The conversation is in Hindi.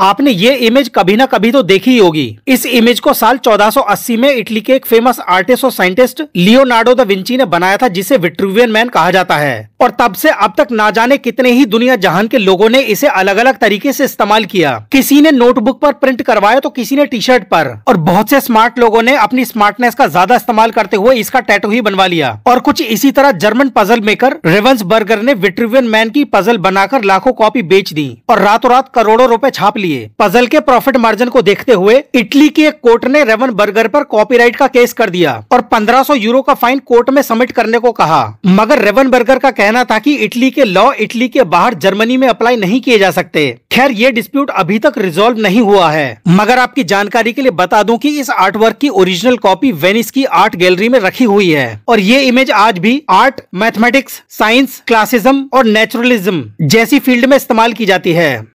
आपने ये इमेज कभी ना कभी तो देखी ही होगी इस इमेज को साल 1480 में इटली के एक फेमस आर्टिस्ट और साइंटिस्ट लियोनार्डो द विंची ने बनाया था जिसे विट्रुवियन मैन कहा जाता है और तब से अब तक ना जाने कितने ही दुनिया जहान के लोगों ने इसे अलग अलग तरीके से इस्तेमाल किया किसी ने नोटबुक पर प्रिंट करवाया तो किसी ने टी शर्ट पर और बहुत से स्मार्ट लोगों ने अपनी स्मार्टनेस का ज्यादा इस्तेमाल करते हुए इसका टैटू ही बनवा लिया और कुछ इसी तरह German puzzle maker Ravensburger ने विट्रिवियन मैन की पजल बनाकर लाखों कॉपी बेच दी और रातों रात करोड़ों रूपए छाप लिए पजल के प्रॉफिट मार्जिन को देखते हुए इटली की एक कोर्ट ने रेवन बर्गर पर कॉपीराइट का केस कर दिया और 1500 यूरो का फाइन कोर्ट में सबमिट करने को कहा मगर रेवन बर्गर का कहना कहना था कि इटली के लॉ इटली के बाहर जर्मनी में अप्लाई नहीं किए जा सकते खैर ये डिस्प्यूट अभी तक रिजोल्व नहीं हुआ है मगर आपकी जानकारी के लिए बता दूं कि इस आर्ट वर्क की ओरिजिनल कॉपी वेनिस की आर्ट गैलरी में रखी हुई है और ये इमेज आज भी आर्ट मैथमेटिक्स साइंस क्लासिज्म और नेचुरलिज्म जैसी फील्ड में इस्तेमाल की जाती है